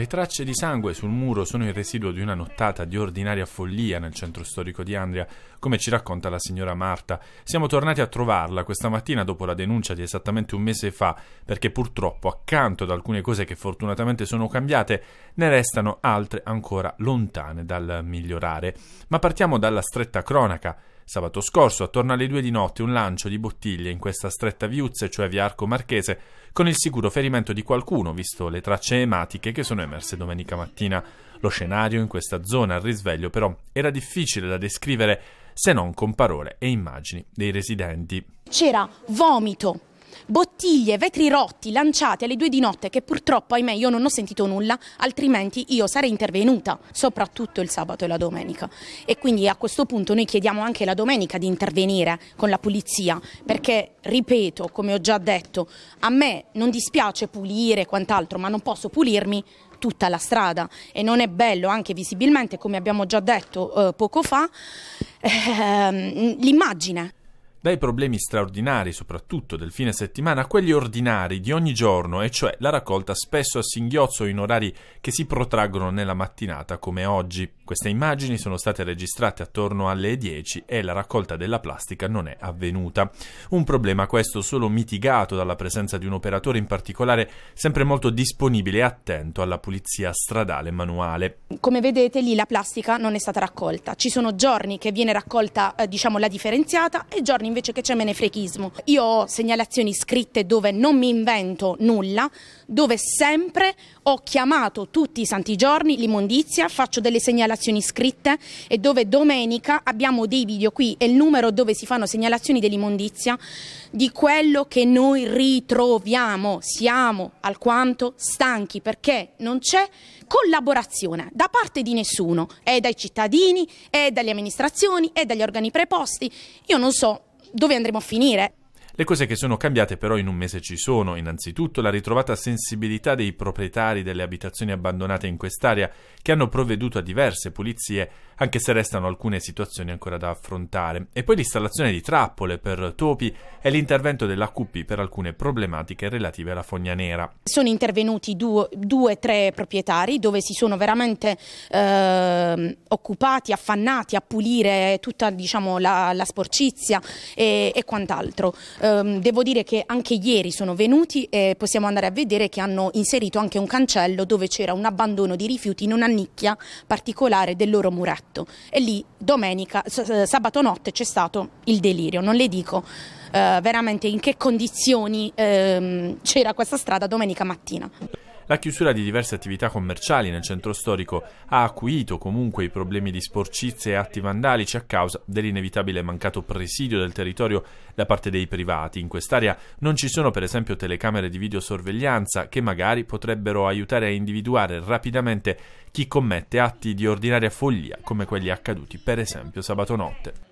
Le tracce di sangue sul muro sono il residuo di una nottata di ordinaria follia nel centro storico di Andria, come ci racconta la signora Marta. Siamo tornati a trovarla questa mattina dopo la denuncia di esattamente un mese fa, perché purtroppo accanto ad alcune cose che fortunatamente sono cambiate, ne restano altre ancora lontane dal migliorare. Ma partiamo dalla stretta cronaca. Sabato scorso, attorno alle due di notte, un lancio di bottiglie in questa stretta Viuzze, cioè via Arco Marchese, con il sicuro ferimento di qualcuno, visto le tracce ematiche che sono emerse domenica mattina. Lo scenario in questa zona al risveglio, però, era difficile da descrivere se non con parole e immagini dei residenti. C'era vomito, bottiglie, vetri rotti lanciati alle due di notte che purtroppo, ahimè, io non ho sentito nulla, altrimenti io sarei intervenuta, soprattutto il sabato e la domenica. E quindi a questo punto noi chiediamo anche la domenica di intervenire con la pulizia, perché, ripeto, come ho già detto, a me non dispiace pulire e quant'altro, ma non posso pulirmi tutta la strada e non è bello anche visibilmente, come abbiamo già detto eh, poco fa, ehm, l'immagine dai problemi straordinari, soprattutto del fine settimana, a quelli ordinari di ogni giorno, e cioè la raccolta spesso a singhiozzo in orari che si protraggono nella mattinata come oggi. Queste immagini sono state registrate attorno alle 10 e la raccolta della plastica non è avvenuta. Un problema questo solo mitigato dalla presenza di un operatore in particolare sempre molto disponibile e attento alla pulizia stradale manuale. Come vedete lì la plastica non è stata raccolta. Ci sono giorni che viene raccolta eh, diciamo la differenziata e giorni invece che c'è menefrechismo. Io ho segnalazioni scritte dove non mi invento nulla, dove sempre ho chiamato tutti i santi giorni l'immondizia, faccio delle segnalazioni scritte e dove domenica abbiamo dei video qui e il numero dove si fanno segnalazioni dell'immondizia di quello che noi ritroviamo. Siamo alquanto stanchi perché non c'è collaborazione da parte di nessuno, è dai cittadini, è dalle amministrazioni, è dagli organi preposti. Io non so dove andremo a finire? Le cose che sono cambiate però in un mese ci sono, innanzitutto la ritrovata sensibilità dei proprietari delle abitazioni abbandonate in quest'area, che hanno provveduto a diverse pulizie, anche se restano alcune situazioni ancora da affrontare, e poi l'installazione di trappole per topi e l'intervento della dell'AQP per alcune problematiche relative alla fogna nera. Sono intervenuti due o tre proprietari dove si sono veramente eh, occupati, affannati a pulire tutta diciamo, la, la sporcizia e, e quant'altro. Eh, ehm, devo dire che anche ieri sono venuti e possiamo andare a vedere che hanno inserito anche un cancello dove c'era un abbandono di rifiuti in una nicchia particolare del loro muretto e lì domenica, sabato notte c'è stato il delirio, non le dico eh, veramente in che condizioni ehm, c'era questa strada domenica mattina. La chiusura di diverse attività commerciali nel centro storico ha acuito comunque i problemi di sporcizie e atti vandalici a causa dell'inevitabile mancato presidio del territorio da parte dei privati. In quest'area non ci sono per esempio telecamere di videosorveglianza che magari potrebbero aiutare a individuare rapidamente chi commette atti di ordinaria follia come quelli accaduti per esempio sabato notte.